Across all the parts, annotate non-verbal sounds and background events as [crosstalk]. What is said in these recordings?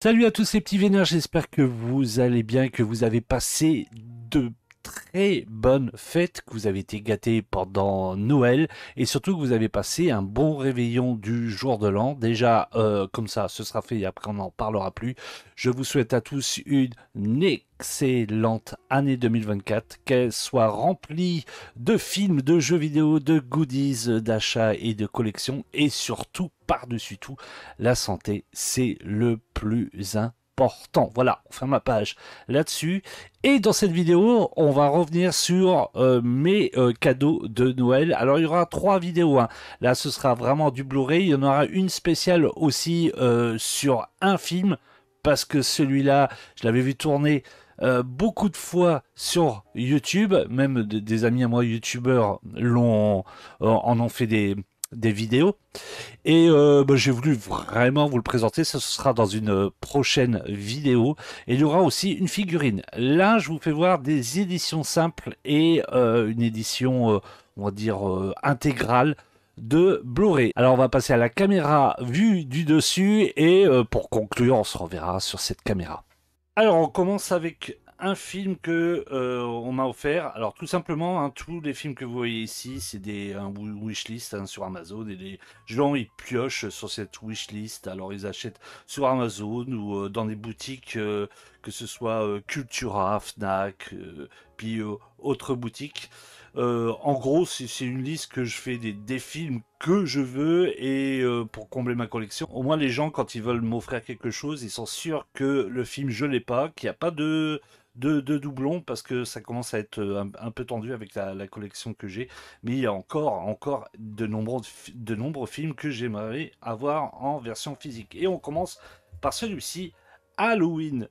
Salut à tous ces petits vénères, j'espère que vous allez bien, que vous avez passé de bonne fête, que vous avez été gâtés pendant Noël et surtout que vous avez passé un bon réveillon du jour de l'an. Déjà, euh, comme ça, ce sera fait et après on n'en parlera plus. Je vous souhaite à tous une excellente année 2024, qu'elle soit remplie de films, de jeux vidéo, de goodies, d'achats et de collections et surtout, par-dessus tout, la santé, c'est le plus important voilà, on ferme ma page là-dessus. Et dans cette vidéo, on va revenir sur euh, mes euh, cadeaux de Noël. Alors, il y aura trois vidéos. Hein. Là, ce sera vraiment du Blu-ray. Il y en aura une spéciale aussi euh, sur un film, parce que celui-là, je l'avais vu tourner beaucoup de fois sur YouTube, même des amis à moi youtubeurs l'ont en ont fait des, des vidéos. Et euh, bah, j'ai voulu vraiment vous le présenter, ce sera dans une euh, prochaine vidéo. Et il y aura aussi une figurine. Là, je vous fais voir des éditions simples et euh, une édition, on va dire, intégrale de Blu-ray. Alors on va passer à la caméra vue du dessus et pour conclure on se reverra sur cette caméra. Alors on commence avec un film que euh, on m'a offert. Alors tout simplement, hein, tous les films que vous voyez ici, c'est des un wishlist hein, sur Amazon. Et les gens ils piochent sur cette wishlist. Alors ils achètent sur Amazon ou euh, dans des boutiques euh, que ce soit euh, Cultura, Fnac, euh, puis euh, autres boutiques. en gros, c'est une liste que je fais des, films que je veux et pour combler ma collection. Au moins, les gens, quand ils veulent m'offrir quelque chose, ils sont sûrs que le film, je l'ai pas, qu'il n'y a pas de, de, parce que ça commence à être un, peu tendu avec la, collection que j'ai. Mais il y a encore, encore de, nombreux, de nombreux films que j'aimerais avoir en version physique. Et on commence par celui-ci, Halloween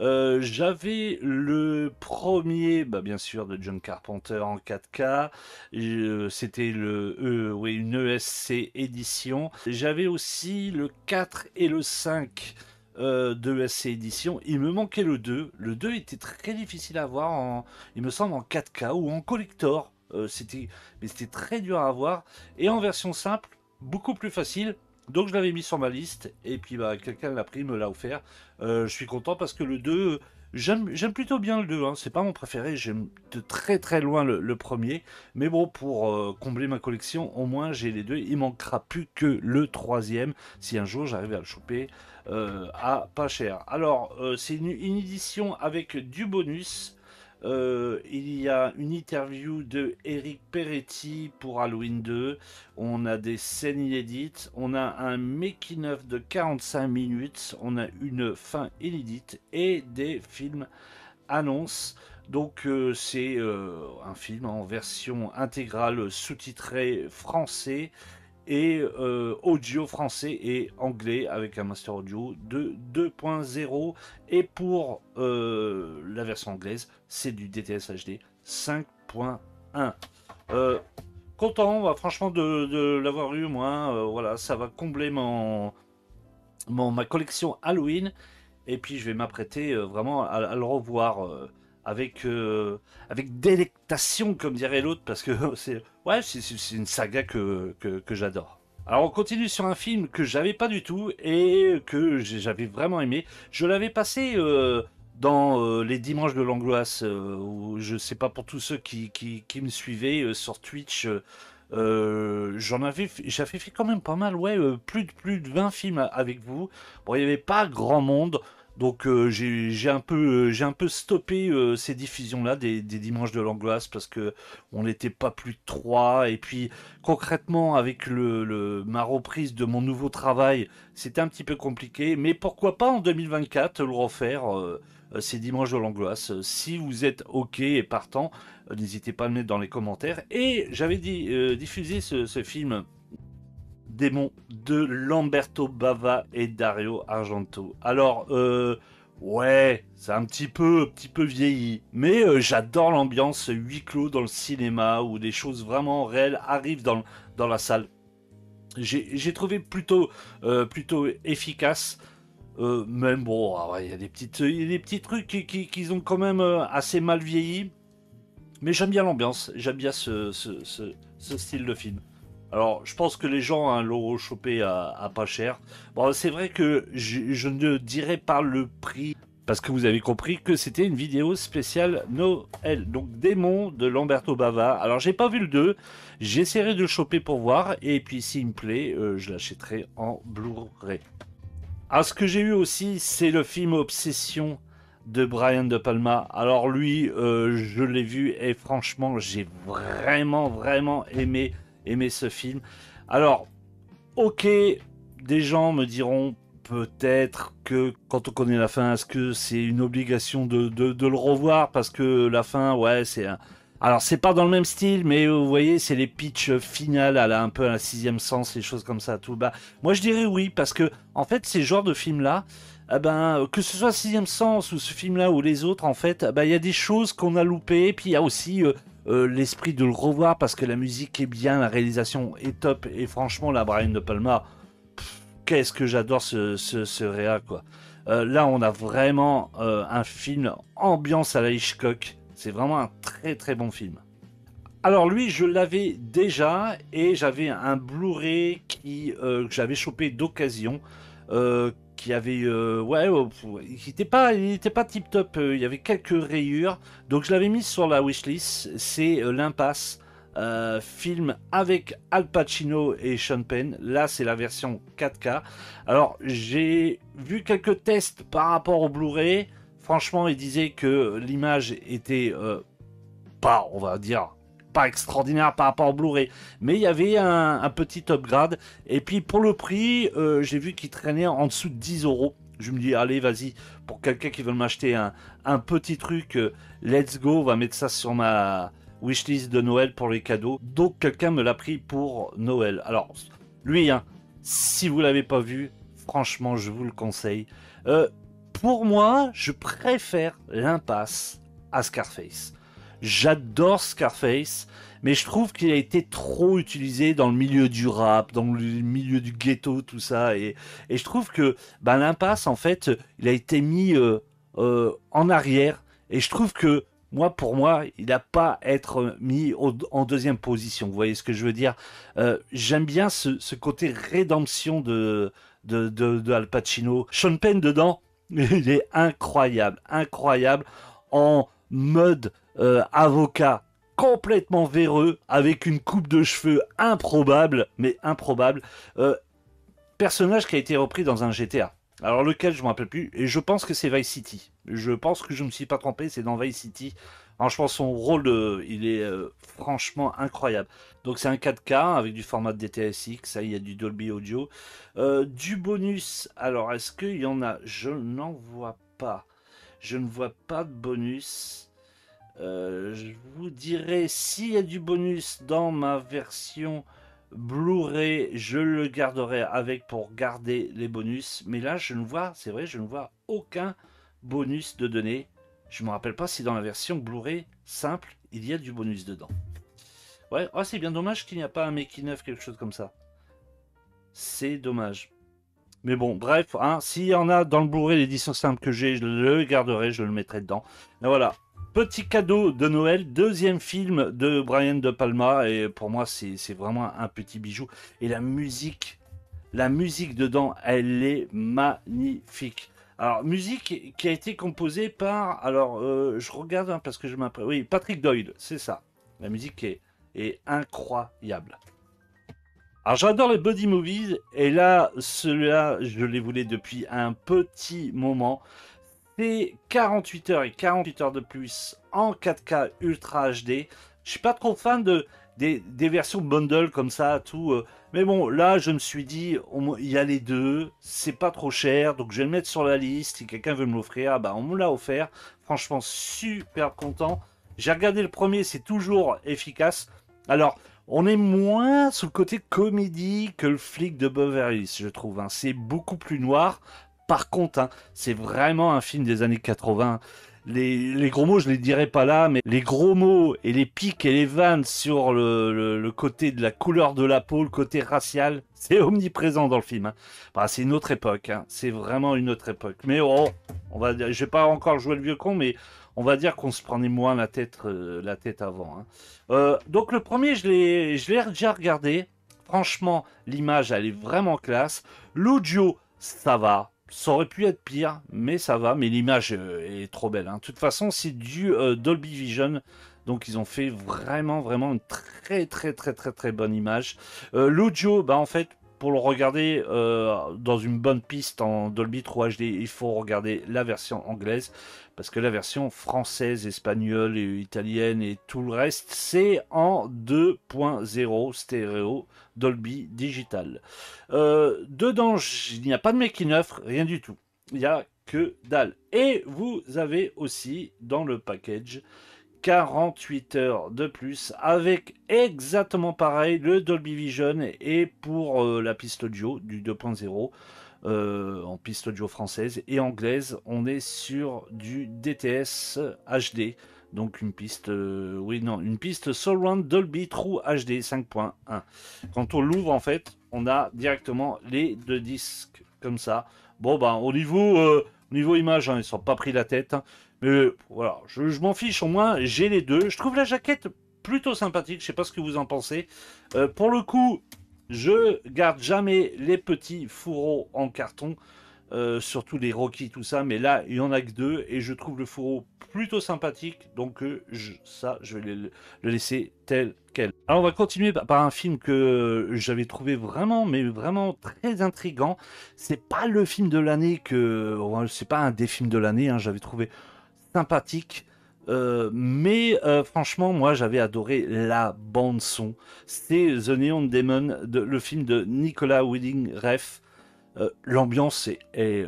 euh, j'avais le premier, bah, bien sûr, de John Carpenter en 4K. Euh, c'était le, e, une ESC édition. J'avais aussi le 4 et le 5 euh, de ESC édition. Il me manquait le 2. Le 2 était très difficile à avoir, en, il me semble, en 4K ou en collector. c'était, mais c'était très dur à avoir. Et en version simple, beaucoup plus facile donc je l'avais mis sur ma liste et puis bah, quelqu'un l'a pris, me l'a offert. Euh, je suis content parce que le 2, j'aime plutôt bien le 2, hein. c'est pas mon préféré, j'aime de très très loin le, premier. Mais bon, pour euh, combler ma collection, au moins j'ai les deux. Il manquera plus que le troisième si un jour j'arrive à le choper euh, à pas cher. Alors, c'est une édition avec du bonus euh, il y a une interview de Eric Peretti pour Halloween 2. On a des scènes inédites. On a un making of de 45 minutes. On a une fin inédite et des films annonces. Donc euh, c'est euh, un film en version intégrale sous titré français et euh, audio français et anglais avec un master audio de 2.0 et pour euh, la version anglaise c'est du DTS HD 5.1 content bah, franchement de, l'avoir eu moi euh, voilà ça va combler mon, ma collection Halloween et puis je vais m'apprêter vraiment à, le revoir avec, euh, avec délectation, comme dirait l'autre, parce que [laughs] c'est ouais, c'est une saga que, que, j'adore. Alors on continue sur un film que j'avais pas du tout et que j'avais vraiment aimé. Je l'avais passé euh, dans euh, les dimanches de l'angoisse, Ou je sais pas pour tous ceux qui, qui, qui me suivaient sur Twitch. j'en avais j'avais fait quand même pas mal ouais plus de plus de 20 films avec vous bon il n'y avait pas grand monde donc euh, j'ai un peu euh, j'ai un peu stoppé euh, ces diffusions là des, dimanches de l'angoisse parce que on n'était pas plus de trois et puis concrètement avec le, ma reprise de mon nouveau travail c'était un petit peu compliqué mais pourquoi pas en 2024 le refaire ces dimanches de l'angoisse si vous êtes ok et partant n'hésitez pas à me mettre dans les commentaires et j'avais dit diffusé ce film démon de Lamberto Bava et Dario Argento. Alors, euh, ouais, c'est un petit peu, un petit peu vieilli, mais euh, j'adore l'ambiance huis clos dans le cinéma où des choses vraiment réelles arrivent dans, dans la salle. J'ai trouvé plutôt, euh, plutôt efficace. même bon, ah il y a des petites, des petits trucs qui, ont quand même assez mal vieilli. Mais j'aime bien l'ambiance, j'aime bien ce style de film. Alors, je pense que les gens hein, l'auront chopé à, pas cher. Bon, c'est vrai que je, ne dirais pas le prix, parce que vous avez compris que c'était une vidéo spéciale Noël. Donc, démon de Lamberto Bava. Alors, j'ai pas vu le 2. J'essaierai de le choper pour voir. Et puis, s'il me plaît, euh, je l'achèterai en Blu-ray. Ah, ce que j'ai eu aussi, c'est le film Obsession de Brian De Palma. Alors lui, euh, je l'ai vu et franchement, j'ai vraiment, vraiment aimé aimer ce film. Alors, ok, des gens me diront peut-être que quand on connaît la fin, est-ce que c'est une obligation de, le revoir parce que la fin, ouais, c'est un... Alors c'est pas dans le même style, mais euh, vous voyez, c'est les pitchs finales, à a un peu à la sixième sens, les choses comme ça, tout bas. Moi je dirais oui, parce que en fait ces genres de films là, eh ben, que ce soit sixième sens ou ce film là ou les autres, en fait, bah, il y a des choses qu'on a loupées, puis il y a aussi euh, euh, l'esprit de le revoir parce que la musique est bien, la réalisation est top. Et franchement, la Brian De Palma, qu'est-ce que j'adore ce, réa, quoi. Euh, là, on a vraiment euh, un film ambiance à la Hitchcock. C'est vraiment un très très bon film. Alors lui, je l'avais déjà et j'avais un Blu-ray qui que j'avais chopé d'occasion qui avait euh, ouais oh, il était pas il pas tip top euh, il y avait quelques rayures donc je l'avais mis sur la wishlist c'est euh, l'impasse film avec Al Pacino et Sean Penn. Là, c'est la version 4K. Alors, j'ai vu quelques tests par rapport au Blu-ray. Franchement, ils disaient que l'image était pas, on va dire, pas extraordinaire par rapport au Blu-ray, mais il y avait un, petit upgrade. Et puis pour le prix, euh, j'ai vu qu'il traînait en dessous de 10 euros. Je me dis, allez, vas-y, pour quelqu'un qui veut m'acheter un, un, petit truc, euh, let's go, on va mettre ça sur ma wishlist de Noël pour les cadeaux. Donc quelqu'un me l'a pris pour Noël. Alors, lui, hein, si vous l'avez pas vu, franchement, je vous le conseille. Euh, pour moi, je préfère l'impasse à Scarface. J'adore Scarface, mais je trouve qu'il a été trop utilisé dans le milieu du rap, dans le milieu du ghetto, tout ça. Et, je trouve que bah, l'impasse, en fait, il a été mis euh, euh, en arrière. Et je trouve que moi, pour moi, il n'a pas être mis en deuxième position. Vous voyez ce que je veux dire euh, J'aime bien ce, côté rédemption de, de Al Pacino. Sean Penn dedans, [laughs] il est incroyable, incroyable en mode euh, avocat complètement véreux, avec une coupe de cheveux improbable, mais improbable. Euh, personnage qui a été repris dans un GTA. Alors lequel je ne me rappelle plus, et je pense que c'est Vice City. Je pense que je ne me suis pas trompé, c'est dans Vice City. Alors je pense son rôle, euh, il est franchement incroyable. Donc c'est un 4K avec du format DTSX, ça il y a du Dolby Audio. du bonus, alors est-ce qu'il y en a Je n'en vois pas. Je ne vois pas de bonus. Euh, je vous dirais, s'il y a du bonus dans ma version Blu-ray, je le garderai avec pour garder les bonus. Mais là, je ne vois, c'est vrai, je ne vois aucun bonus de données. Je me rappelle pas si dans la version Blu-ray simple, il y a du bonus dedans. Ouais, oh, c'est bien dommage qu'il n'y a pas un making of quelque chose comme ça. C'est dommage. Mais bon, bref, hein, s'il y en a dans le Blu-ray l'édition simple que j'ai, je le garderai, je le mettrai dedans. voilà, Petit cadeau de Noël, deuxième film de Brian De Palma, et pour moi c'est vraiment un petit bijou. Et la musique, la musique dedans, elle est magnifique. Alors, musique qui a été composée par, alors euh, je regarde hein, parce que je m'appelle, oui, Patrick Doyle, c'est ça. La musique est, est incroyable. Alors j'adore les body movies et là, celui-là, je les voulais depuis un petit moment c'est 48 heures et 48 heures de plus en 4K Ultra HD. Je suis pas trop fan de, des, versions bundle comme ça, tout. Euh, mais bon, là, je me suis dit, il y a les deux, c'est pas trop cher, donc je vais le mettre sur la liste. Si quelqu'un veut me l'offrir, ah bah, on me l'a offert. Franchement, super content. J'ai regardé le premier, c'est toujours efficace. Alors, on est moins sous le côté comédie que le flic de Beverly je trouve. Hein. C'est beaucoup plus noir. Par contre, hein, c'est vraiment un film des années 80. Les, gros mots, je les dirai pas là, mais les gros mots et les pics et les vannes sur le, côté de la couleur de la peau, le côté racial, [laughs] c'est omniprésent dans le film. Hein. Bah, c'est une autre époque, hein. c'est vraiment une autre époque. Mais oh, on va, je vais pas encore jouer le vieux con, mais on va dire qu'on se prenait moins la tête, euh, la tête avant. Euh, donc le premier, je l'ai, je l'ai déjà regardé. Franchement, l'image, elle est vraiment classe. L'audio, ça va ça aurait pu être pire, mais ça va. Mais l'image euh, est trop belle. Hein. De toute façon, c'est du euh, Dolby Vision. Donc ils ont fait vraiment, vraiment une très, très, très, très, très bonne image. Euh, l'audio, bah en fait, pour le regarder euh, dans une bonne piste en Dolby 3 HD, il faut regarder la version anglaise parce que la version française, espagnole, et italienne et tout le reste, c'est en 2.0 stéréo Dolby Digital. Euh, dedans, il n'y a pas de making offre, rien du tout. Il n'y a que dalle. Et vous avez aussi dans le package 48 heures de plus avec exactement pareil le Dolby Vision et pour euh, la piste audio du 2.0 euh, en piste audio française et anglaise on est sur du DTS HD donc une piste euh, oui non une piste Surround Dolby True HD 5.1 quand on l'ouvre en fait on a directement les deux disques comme ça bon ben au niveau niveau image, hein, ils ne sont pas pris la tête. Hein. Mais euh, voilà, je, m'en fiche au moins, j'ai les deux. Je trouve la jaquette plutôt sympathique, je sais pas ce que vous en pensez. Euh, pour le coup, je garde jamais les petits fourreaux en carton, euh, surtout les Rocky, tout ça, mais là, il y en a que deux, et je trouve le fourreau plutôt sympathique, donc je, ça, je vais le laisser tel alors on va continuer par un film que j'avais trouvé vraiment, mais vraiment très intrigant. C'est pas le film de l'année que, c'est pas un des films de l'année. Hein, j'avais trouvé sympathique. Euh, mais euh, franchement, moi j'avais adoré la bande son. C'est The Neon Demon, le film de Nicolas Winding Ref. Euh, l'ambiance est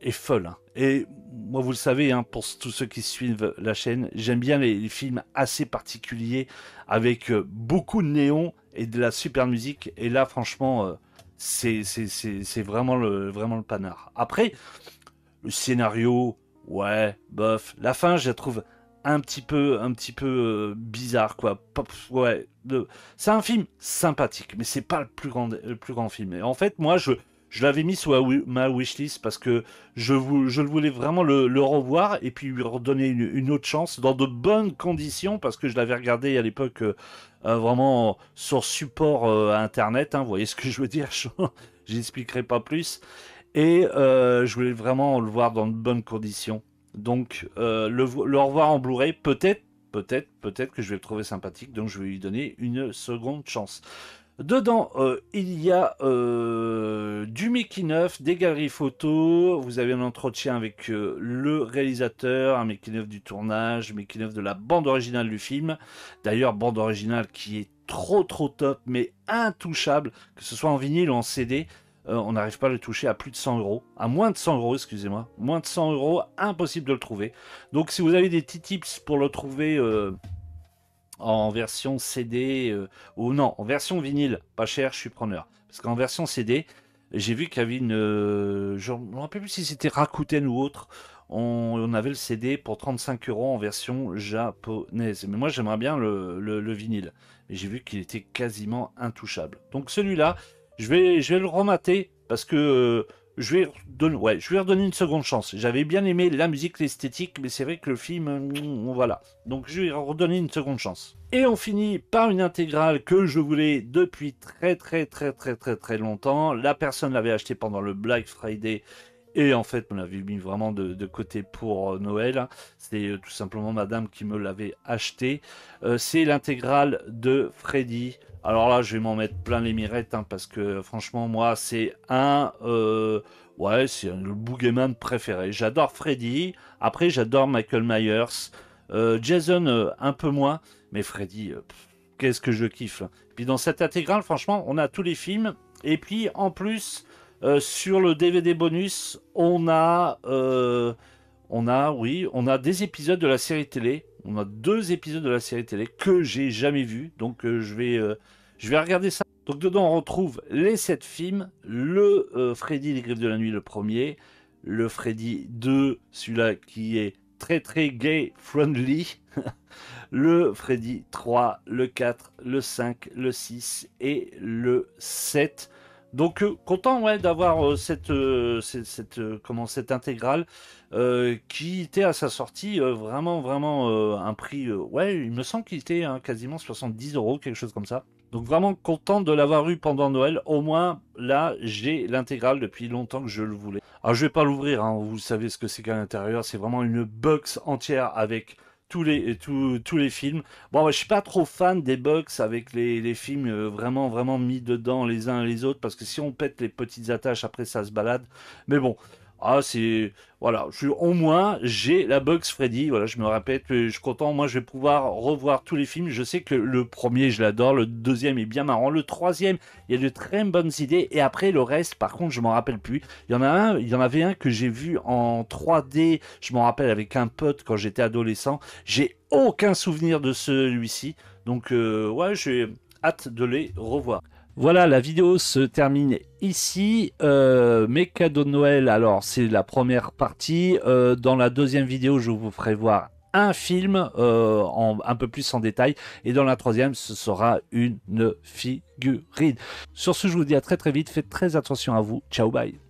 est folle. Hein. Et moi, vous le savez, hein, pour tous ceux qui suivent la chaîne, j'aime bien les, films assez particuliers avec euh, beaucoup de néons et de la super musique. Et là, franchement, euh, c'est vraiment le, vraiment le panard. Après, le scénario, ouais, bof. La fin, je la trouve un petit peu, un petit peu euh, bizarre, quoi. ouais, c'est un film sympathique, mais c'est pas le plus grand, le plus grand film. Et en fait, moi, je je l'avais mis sur ma wishlist parce que je, voulais vraiment le, revoir et puis lui redonner une, autre chance dans de bonnes conditions parce que je l'avais regardé à l'époque euh, euh, vraiment sur support euh, internet. Hein, vous voyez ce que je veux dire [laughs] J'expliquerai pas plus. Et je voulais vraiment le voir dans de bonnes conditions. Donc le, le revoir en Blu-ray, peut-être, peut-être, peut-être que je vais le trouver sympathique. Donc je vais lui donner une seconde chance. Dedans, euh, il y a euh, du Mickey Neuf, des galeries photos. Vous avez un entretien avec euh, le réalisateur, un Mickey du tournage, Mickey Neuf de la bande originale du film. D'ailleurs, bande originale qui est trop trop top, mais intouchable, que ce soit en vinyle ou en CD. on n'arrive pas à le toucher à plus de 100 euros, à moins de 100 euros, excusez-moi, moins de 100 euros, impossible de le trouver. Donc, si vous avez des petits tips pour le trouver en version CD, euh, ou non, en version vinyle, pas cher, je suis preneur. Parce qu'en version CD, j'ai vu qu'il y avait une. Euh, je ne me rappelle plus si c'était Rakuten ou autre. On, avait le CD pour 35 euros en version japonaise. Mais moi, j'aimerais bien le, vinyle. Mais j'ai vu qu'il était quasiment intouchable. Donc celui-là, je vais, je vais le remater parce que. Euh, je vais, redonner, ouais, je vais une seconde chance. J'avais bien aimé la musique, l'esthétique, mais c'est vrai que le film, mm, voilà. Donc je vais redonner une seconde chance. Et on finit par une intégrale que je voulais depuis très très très très très très longtemps. La personne l'avait achetée pendant le Black Friday et en fait, on l'avait mis vraiment de, côté pour euh, Noël. C'est euh, tout simplement madame qui me l'avait acheté. Euh, c'est l'intégrale de Freddy. Alors là, je vais m'en mettre plein les mirettes hein, parce que franchement, moi, c'est un. ouais, c'est le boogeyman préféré. J'adore Freddy. Après, j'adore Michael Myers. Jason, un peu moins. Mais Freddy, qu'est-ce que je kiffe. Hein. Puis dans cette intégrale, franchement, on a tous les films. Et puis en plus. Euh, sur le DVD bonus, on a, euh, on a, oui, on a des épisodes de la série télé. On a deux épisodes de la série télé que j'ai jamais vus. Donc euh, je vais, je vais regarder ça. Donc dedans, on retrouve les sept films, le Freddy les griffes de la nuit, le premier, le Freddy 2, celui-là qui est très très gay friendly. [laughs] le Freddy 3, le 4, le 5, le 6 et le 7. Donc euh, content ouais, d'avoir euh, cette, euh, cette, comment, cette intégrale qui était à sa sortie vraiment vraiment un prix ouais il me semble qu'il était hein, quasiment 70 euros quelque chose comme ça. Donc vraiment content de l'avoir eu pendant Noël. Au moins là j'ai l'intégrale depuis longtemps que je le voulais. Alors je vais pas l'ouvrir, hein. vous savez ce que c'est qu'à l'intérieur, c'est vraiment une box entière avec tous les, tous, les films. Bon, moi, je suis pas trop fan des box avec les, les, films euh, vraiment, vraiment mis dedans les uns les autres, parce que si on pète les petites attaches, après, ça se balade. Mais bon, ah c'est voilà je, au moins j'ai la box Freddy voilà je me répète je suis content moi je vais pouvoir revoir tous les films je sais que le premier je l'adore le deuxième est bien marrant le troisième il y a de très bonnes idées et après le reste par contre je m'en rappelle plus il y en a il y en avait un que j'ai vu en 3D je m'en rappelle avec un pote quand j'étais adolescent j'ai aucun souvenir de celui-ci donc euh, ouais j'ai hâte de les revoir voilà, la vidéo se termine ici. Euh, mes cadeaux de Noël, alors c'est la première partie. Euh, dans la deuxième vidéo, je vous ferai voir un film euh, en, un peu plus en détail. Et dans la troisième, ce sera une figurine. Sur ce, je vous dis à très très vite. Faites très attention à vous. Ciao, bye.